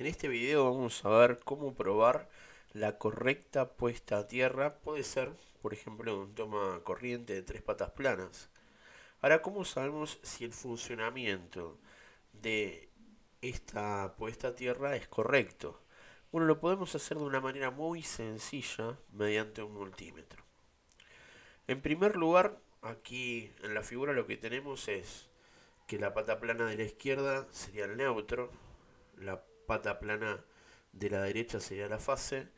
En este video vamos a ver cómo probar la correcta puesta a tierra. Puede ser, por ejemplo, un toma corriente de tres patas planas. Ahora, ¿cómo sabemos si el funcionamiento de esta puesta a tierra es correcto? Bueno, lo podemos hacer de una manera muy sencilla mediante un multímetro. En primer lugar, aquí en la figura lo que tenemos es que la pata plana de la izquierda sería el neutro, la pata plana de la derecha sería la fase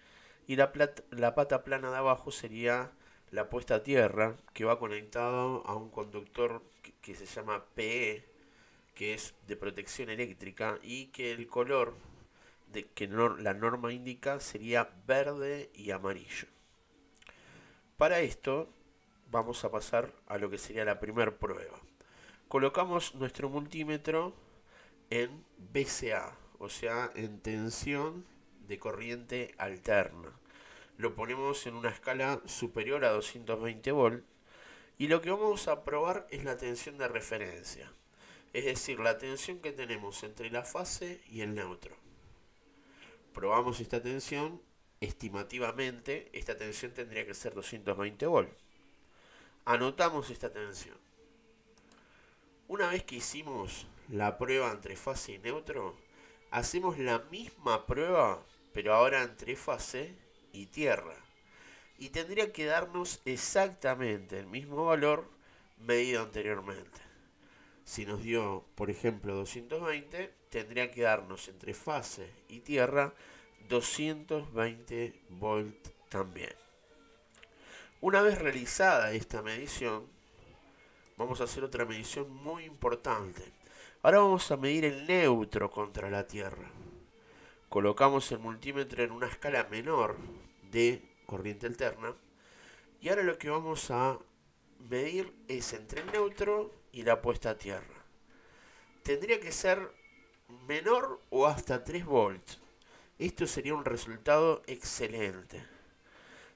y la, la pata plana de abajo sería la puesta a tierra que va conectado a un conductor que, se llama PE que es de protección eléctrica y que el color de que la norma indica sería verde y amarillo. Para esto vamos a pasar a lo que sería la primera prueba. Colocamos nuestro multímetro en BCA, o sea, en tensión de corriente alterna. Lo ponemos en una escala superior a 220 volts y lo que vamos a probar es la tensión de referencia, es decir, la tensión que tenemos entre la fase y el neutro. Probamos esta tensión, estimativamente esta tensión tendría que ser 220 volts. Anotamos esta tensión. Una vez que hicimos la prueba entre fase y neutro, hacemos la misma prueba, pero ahora entre fase y tierra. Y tendría que darnos exactamente el mismo valor medido anteriormente. Si nos dio, por ejemplo, 220, tendría que darnos entre fase y tierra 220 volt también. Una vez realizada esta medición, vamos a hacer otra medición muy importante. Ahora vamos a medir el neutro contra la Tierra. Colocamos el multímetro en una escala menor de corriente alterna. Y ahora lo que vamos a medir es entre el neutro y la puesta a tierra. Tendría que ser menor o hasta 3 volts. Esto sería un resultado excelente.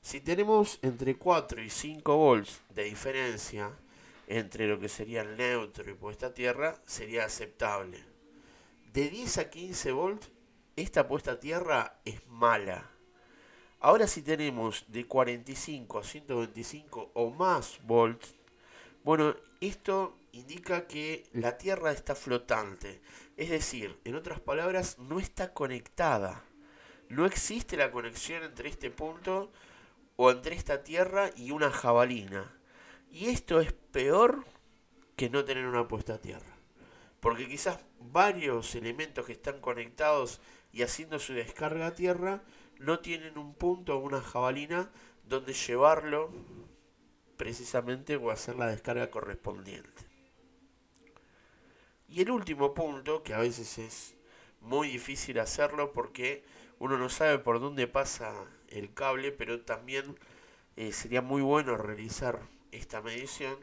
Si tenemos entre 4 y 5 volts de diferencia, entre lo que sería el neutro y puesta a tierra sería aceptable. De 10 a 15 volts, esta puesta a tierra es mala. Ahora si tenemos de 45 a 125 o más volts, bueno, esto indica que la Tierra está flotante. Es decir, en otras palabras, no está conectada. No existe la conexión entre este punto o entre esta Tierra y una jabalina. Y esto es peor que no tener una puesta a tierra. Porque quizás varios elementos que están conectados y haciendo su descarga a tierra no tienen un punto o una jabalina donde llevarlo precisamente o hacer la descarga correspondiente. Y el último punto, que a veces es muy difícil hacerlo porque uno no sabe por dónde pasa el cable, pero también eh, sería muy bueno realizar esta medición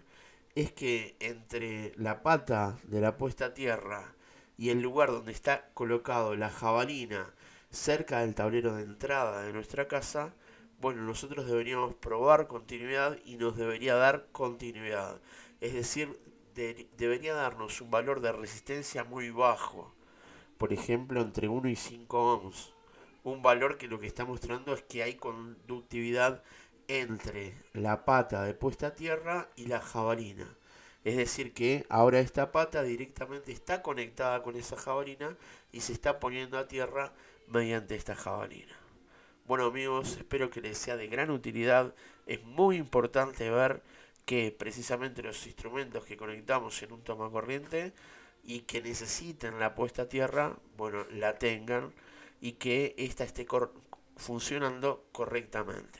es que entre la pata de la puesta a tierra y el lugar donde está colocado la jabalina cerca del tablero de entrada de nuestra casa, bueno, nosotros deberíamos probar continuidad y nos debería dar continuidad. Es decir, debería darnos un valor de resistencia muy bajo. Por ejemplo, entre 1 y 5 ohms. Un valor que lo que está mostrando es que hay conductividad entre la pata de puesta a tierra y la jabalina. Es decir, que ahora esta pata directamente está conectada con esa jabalina y se está poniendo a tierra mediante esta jabalina. Bueno amigos, espero que les sea de gran utilidad. Es muy importante ver que precisamente los instrumentos que conectamos en un toma corriente y que necesiten la puesta a tierra, bueno, la tengan y que ésta esté funcionando correctamente.